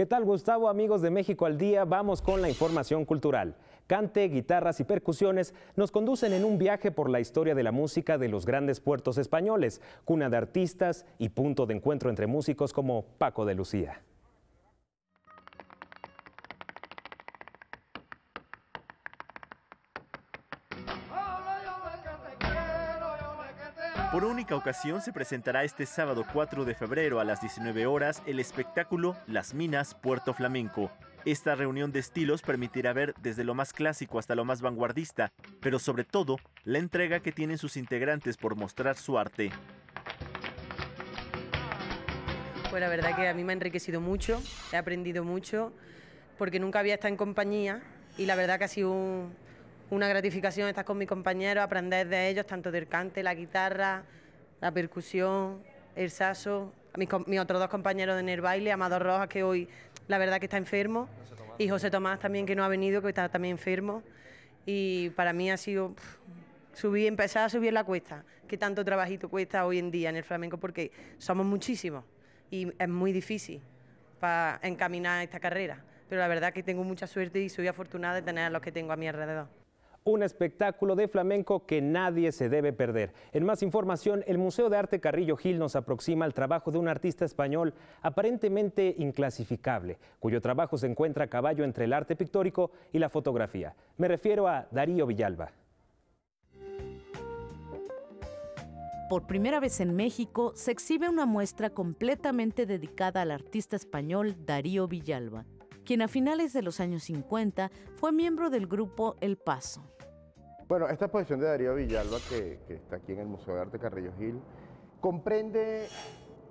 ¿Qué tal Gustavo, amigos de México al Día? Vamos con la información cultural. Cante, guitarras y percusiones nos conducen en un viaje por la historia de la música de los grandes puertos españoles, cuna de artistas y punto de encuentro entre músicos como Paco de Lucía. Por única ocasión se presentará este sábado 4 de febrero a las 19 horas el espectáculo Las Minas Puerto Flamenco. Esta reunión de estilos permitirá ver desde lo más clásico hasta lo más vanguardista, pero sobre todo la entrega que tienen sus integrantes por mostrar su arte. Pues la verdad que a mí me ha enriquecido mucho, he aprendido mucho, porque nunca había estado en compañía y la verdad que ha sido un una gratificación estar con mis compañeros, aprender de ellos, tanto del cante, la guitarra, la percusión, el saso. Mis, otros dos compañeros de Nerbaile, baile, Amador Rojas, que hoy la verdad que está enfermo, y José Tomás también, que no ha venido, que está también enfermo. Y para mí ha sido empezar a subir la cuesta, que tanto trabajito cuesta hoy en día en el flamenco, porque somos muchísimos y es muy difícil para encaminar esta carrera. Pero la verdad que tengo mucha suerte y soy afortunada de tener a los que tengo a mi alrededor un espectáculo de flamenco que nadie se debe perder. En más información, el Museo de Arte Carrillo Gil nos aproxima al trabajo de un artista español aparentemente inclasificable, cuyo trabajo se encuentra a caballo entre el arte pictórico y la fotografía. Me refiero a Darío Villalba. Por primera vez en México se exhibe una muestra completamente dedicada al artista español Darío Villalba quien a finales de los años 50 fue miembro del grupo El Paso. Bueno, esta exposición de Darío Villalba, que, está aquí en el Museo de Arte Carrillo Gil, comprende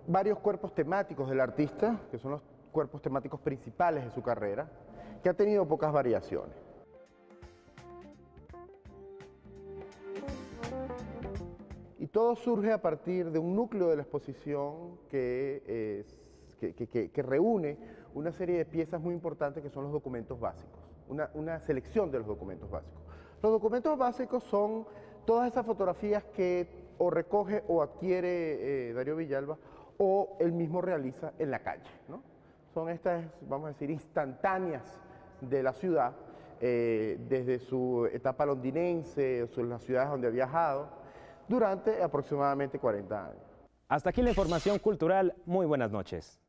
varios cuerpos temáticos del artista, que son los cuerpos temáticos principales de su carrera, que ha tenido pocas variaciones. Y todo surge a partir de un núcleo de la exposición que es que, reúne una serie de piezas muy importantes que son los documentos básicos, una, selección de los documentos básicos. Los documentos básicos son todas esas fotografías que o recoge o adquiere eh, Darío Villalba o él mismo realiza en la calle. ¿no? Son estas, vamos a decir, instantáneas de la ciudad, eh, desde su etapa londinense, las ciudades donde ha viajado, durante aproximadamente 40 años. Hasta aquí la información cultural. Muy buenas noches.